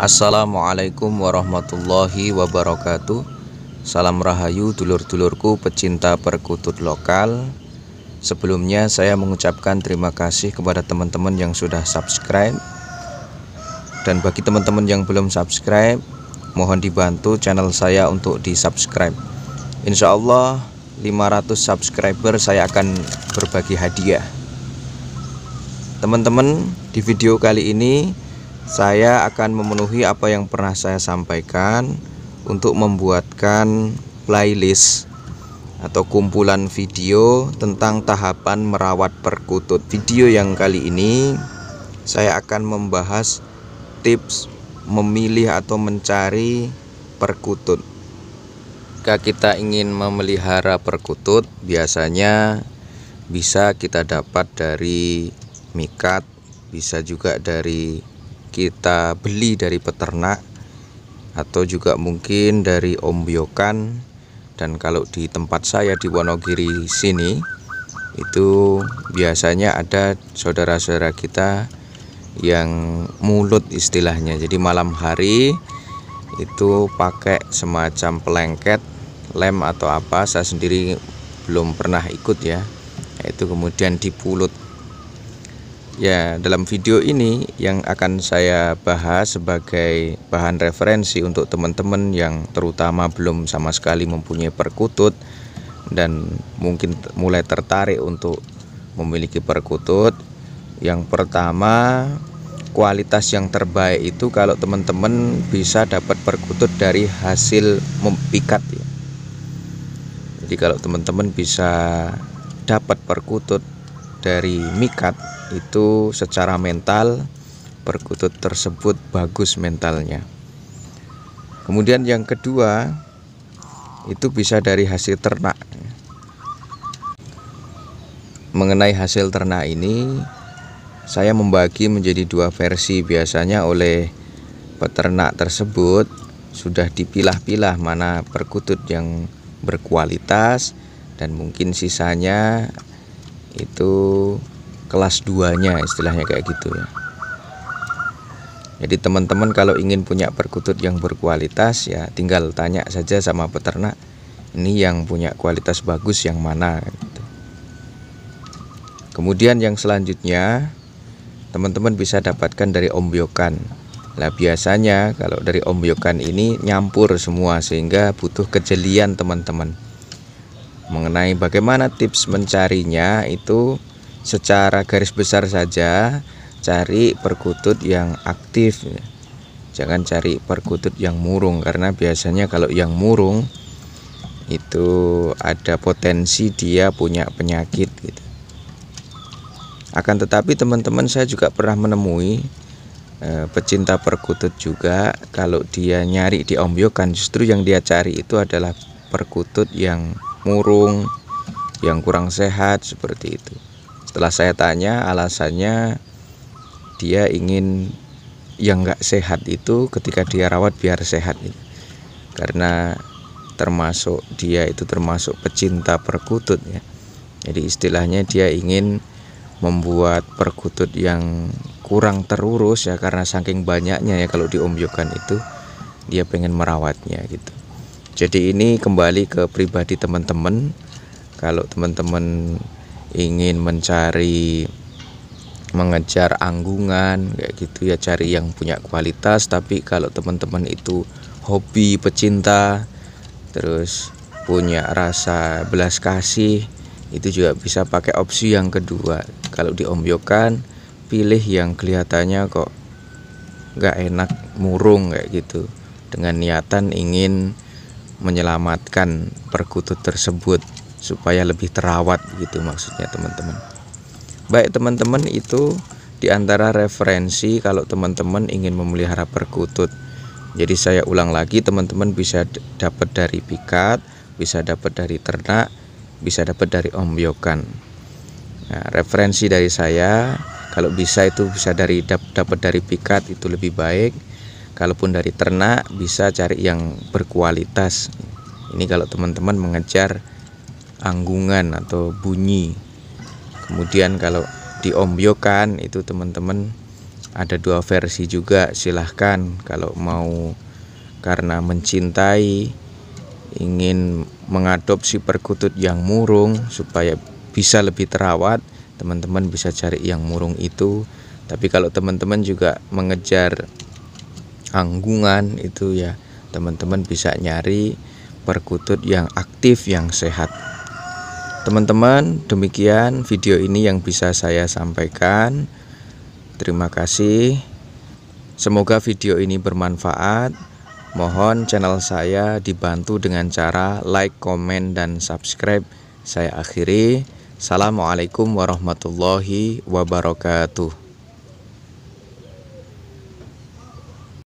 Assalamualaikum warahmatullahi wabarakatuh Salam Rahayu dulur-dulurku pecinta perkutut lokal Sebelumnya saya mengucapkan terima kasih kepada teman-teman yang sudah subscribe Dan bagi teman-teman yang belum subscribe Mohon dibantu channel saya untuk di subscribe Insya Allah 500 subscriber saya akan berbagi hadiah Teman-teman di video kali ini saya akan memenuhi apa yang pernah saya sampaikan untuk membuatkan playlist atau kumpulan video tentang tahapan merawat perkutut. Video yang kali ini saya akan membahas tips memilih atau mencari perkutut. Jika kita ingin memelihara perkutut, biasanya bisa kita dapat dari mikat, bisa juga dari kita beli dari peternak atau juga mungkin dari ombyokan dan kalau di tempat saya di Wonogiri sini itu biasanya ada saudara-saudara kita yang mulut istilahnya jadi malam hari itu pakai semacam pelengket lem atau apa saya sendiri belum pernah ikut ya itu kemudian dipulut Ya, dalam video ini yang akan saya bahas sebagai bahan referensi untuk teman-teman yang terutama belum sama sekali mempunyai perkutut dan mungkin mulai tertarik untuk memiliki perkutut. Yang pertama, kualitas yang terbaik itu kalau teman-teman bisa dapat perkutut dari hasil mempikat ya. Jadi kalau teman-teman bisa dapat perkutut dari mikat itu secara mental perkutut tersebut bagus mentalnya. Kemudian yang kedua itu bisa dari hasil ternak. Mengenai hasil ternak ini saya membagi menjadi dua versi biasanya oleh peternak tersebut sudah dipilah-pilah mana perkutut yang berkualitas dan mungkin sisanya itu kelas 2 nya istilahnya kayak gitu ya jadi teman-teman kalau ingin punya perkutut yang berkualitas ya tinggal tanya saja sama peternak ini yang punya kualitas bagus yang mana gitu. kemudian yang selanjutnya teman-teman bisa dapatkan dari ombyokan lah biasanya kalau dari ombyokan ini nyampur semua sehingga butuh kejelian teman-teman mengenai bagaimana tips mencarinya itu secara garis besar saja cari perkutut yang aktif jangan cari perkutut yang murung karena biasanya kalau yang murung itu ada potensi dia punya penyakit gitu. Akan tetapi teman-teman saya juga pernah menemui e, pecinta perkutut juga kalau dia nyari di ombyokan justru yang dia cari itu adalah perkutut yang murung, yang kurang sehat seperti itu. Setelah saya tanya alasannya dia ingin yang nggak sehat itu ketika dia rawat biar sehat karena termasuk dia itu termasuk pecinta perkutut ya jadi istilahnya dia ingin membuat perkutut yang kurang terurus ya karena saking banyaknya ya kalau diombyokan itu dia pengen merawatnya gitu jadi ini kembali ke pribadi teman-teman kalau teman-teman ingin mencari mengejar anggungan kayak gitu ya cari yang punya kualitas tapi kalau teman-teman itu hobi pecinta terus punya rasa belas kasih itu juga bisa pakai opsi yang kedua kalau diombyokan pilih yang kelihatannya kok nggak enak murung kayak gitu dengan niatan ingin menyelamatkan perkutut tersebut supaya lebih terawat gitu maksudnya teman-teman baik teman-teman itu diantara referensi kalau teman-teman ingin memelihara perkutut jadi saya ulang lagi teman-teman bisa dapat dari pikat bisa dapat dari ternak bisa dapat dari ombyokan nah, referensi dari saya kalau bisa itu bisa dari dapat dari pikat itu lebih baik kalaupun dari ternak bisa cari yang berkualitas ini kalau teman-teman mengejar anggungan atau bunyi kemudian kalau diombyokan itu teman-teman ada dua versi juga silahkan kalau mau karena mencintai ingin mengadopsi perkutut yang murung supaya bisa lebih terawat teman-teman bisa cari yang murung itu tapi kalau teman-teman juga mengejar anggungan itu ya teman-teman bisa nyari perkutut yang aktif yang sehat teman-teman demikian video ini yang bisa saya sampaikan terima kasih semoga video ini bermanfaat mohon channel saya dibantu dengan cara like comment dan subscribe saya akhiri Assalamualaikum warahmatullahi wabarakatuh